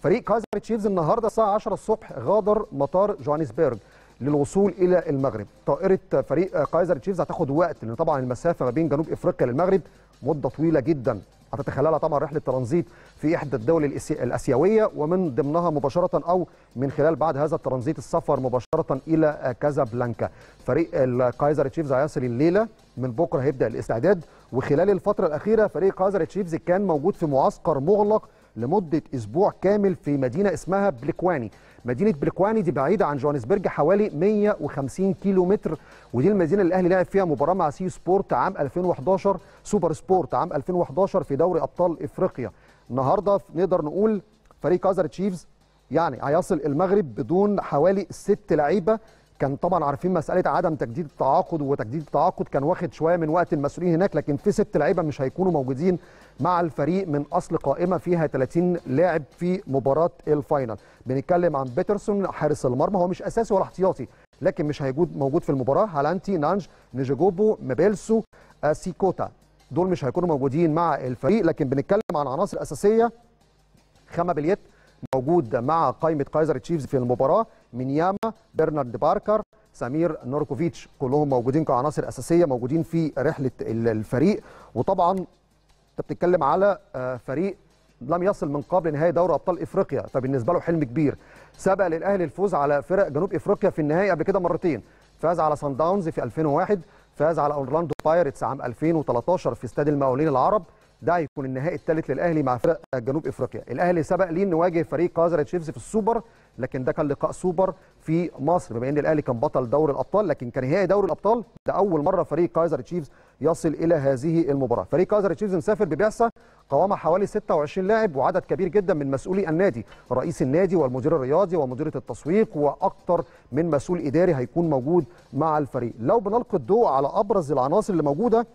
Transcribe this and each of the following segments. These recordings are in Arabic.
فريق كايزر تشيفز النهارده الساعه 10 الصبح غادر مطار جوهانسبرج للوصول الى المغرب طائره فريق كايزر تشيفز هتاخد وقت لان طبعا المسافه ما بين جنوب افريقيا للمغرب مده طويله جدا هتتخللها طبعا رحله ترانزيت في احدى الدول الاسيويه ومن ضمنها مباشره او من خلال بعد هذا الترانزيت السفر مباشره الى كازابلانكا فريق الكايزر تشيفز هيصل الليله من بكره هيبدا الاستعداد وخلال الفتره الاخيره فريق كايزر تشيفز كان موجود في معسكر مغلق لمده اسبوع كامل في مدينه اسمها بليكواني مدينه بليكواني دي بعيده عن جوهانسبرج حوالي 150 كيلو متر ودي المدينه اللي الاهلي لعب فيها مباراه مع سي سبورت عام 2011 سوبر سبورت عام 2011 في دوري ابطال افريقيا النهارده نقدر نقول فريق كازر تشيفز يعني هيصل المغرب بدون حوالي ست لعيبه كان طبعا عارفين مساله عدم تجديد التعاقد وتجديد التعاقد كان واخد شويه من وقت المسؤولين هناك لكن في ست لعيبه مش هيكونوا موجودين مع الفريق من اصل قائمه فيها 30 لاعب في مباراه الفاينل بنتكلم عن بيترسون حارس المرمى هو مش اساسي ولا احتياطي لكن مش هيجود موجود في المباراه هالانتي نانج نيجوبو مبيلسو سيكوتا دول مش هيكونوا موجودين مع الفريق لكن بنتكلم عن عناصر اساسيه خامه بليت موجود مع قائمه كايزر تشيفز في المباراه من ياما برنارد باركر سمير نوركوفيتش كلهم موجودين كعناصر اساسيه موجودين في رحله الفريق وطبعا انت بتتكلم على آه، فريق لم يصل من قبل نهائي دوري ابطال افريقيا فبالنسبه له حلم كبير سبق للاهلي الفوز على فرق جنوب افريقيا في النهائي قبل كده مرتين فاز على سان داونز في 2001 فاز على اورلاندو بايرتس عام 2013 في استاد المقاولين العرب ده هيكون النهائي الثالث للاهلي مع فرق جنوب افريقيا الاهلي سبق ليه انه واجه فريق كازر تشيفز في السوبر لكن ده كان لقاء سوبر في مصر بما ان الاهلي كان بطل دوري الابطال لكن كان نهائي دوري الابطال ده اول مره فريق كايزر تشيفز يصل الى هذه المباراه فريق كايزر تشيفز مسافر ببعثه قوامها حوالي 26 لاعب وعدد كبير جدا من مسؤولي النادي رئيس النادي والمدير الرياضي ومديره التسويق واكثر من مسؤول اداري هيكون موجود مع الفريق لو بنلقي الضوء على ابرز العناصر اللي موجوده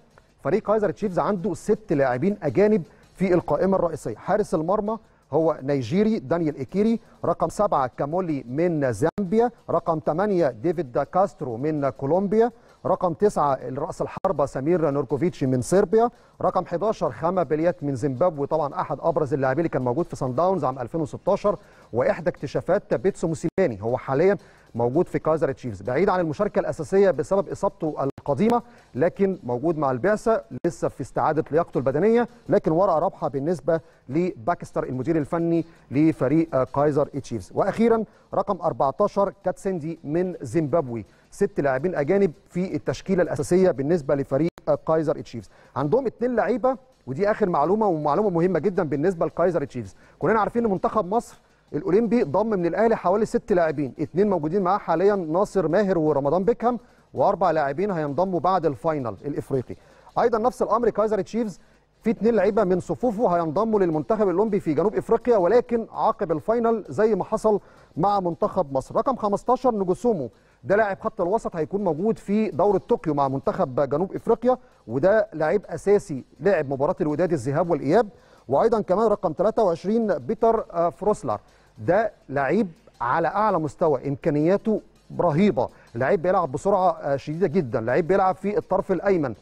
فريق كايزر تشيفز عنده ست لاعبين اجانب في القائمه الرئيسيه حارس المرمى هو نيجيري دانيال إكيري رقم سبعة كامولي من زامبيا رقم ثمانية ديفيد كاسترو من كولومبيا رقم تسعة الرأس الحربة سمير نوركوفيتش من صربيا رقم 11 خاما بليات من زيمبابوي طبعا أحد أبرز اللاعبين اللي كان موجود في سان داونز عام 2016 وإحدى اكتشافات بيتسو موسيماني هو حاليا موجود في كايزر تشيفز بعيد عن المشاركة الأساسية بسبب إصابته قديمه لكن موجود مع البعثه لسه في استعاده لياقته البدنيه لكن ورقه رابحه بالنسبه لباكستر المدير الفني لفريق كايزر تشيفز واخيرا رقم 14 كاتسندي من زيمبابوي ست لاعبين اجانب في التشكيله الاساسيه بالنسبه لفريق كايزر تشيفز عندهم اثنين لعيبه ودي اخر معلومه ومعلومه مهمه جدا بالنسبه لكايزر تشيفز كلنا عارفين ان منتخب مصر الاولمبي ضم من الاهلي حوالي ست لاعبين اثنين موجودين معاه حاليا ناصر ماهر ورمضان بيكهام واربع لاعبين هينضموا بعد الفاينل الافريقي ايضا نفس الامر كايزر تشيفز في اثنين لعيبه من صفوفه هينضموا للمنتخب الاولمبي في جنوب افريقيا ولكن عقب الفاينل زي ما حصل مع منتخب مصر رقم 15 نجوسومو ده لاعب خط الوسط هيكون موجود في دوره طوكيو مع منتخب جنوب افريقيا وده لاعب اساسي لعب مباراه الوداد الذهاب والاياب وايضا كمان رقم 23 بيتر آه، فروسلر ده لعيب على اعلى مستوى امكانياته رهيبه لعيب بيلعب بسرعه آه، شديده جدا لعيب بيلعب في الطرف الايمن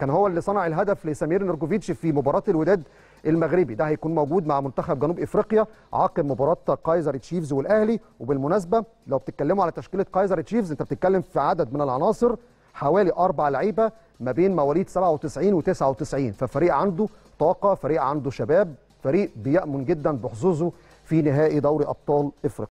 كان هو اللي صنع الهدف لسمير نرجوفيتش في مباراه الوداد المغربي ده هيكون موجود مع منتخب جنوب افريقيا عقب مباراه كايزر تشيفز والاهلي وبالمناسبه لو بتتكلموا على تشكيله كايزر تشيفز انت بتتكلم في عدد من العناصر حوالي اربع لعيبه ما بين مواليد 97 و99 ففريق عنده طاقه فريق عنده شباب فريق بيأمن جدا بحظوظه في نهائي دوري ابطال افريقيا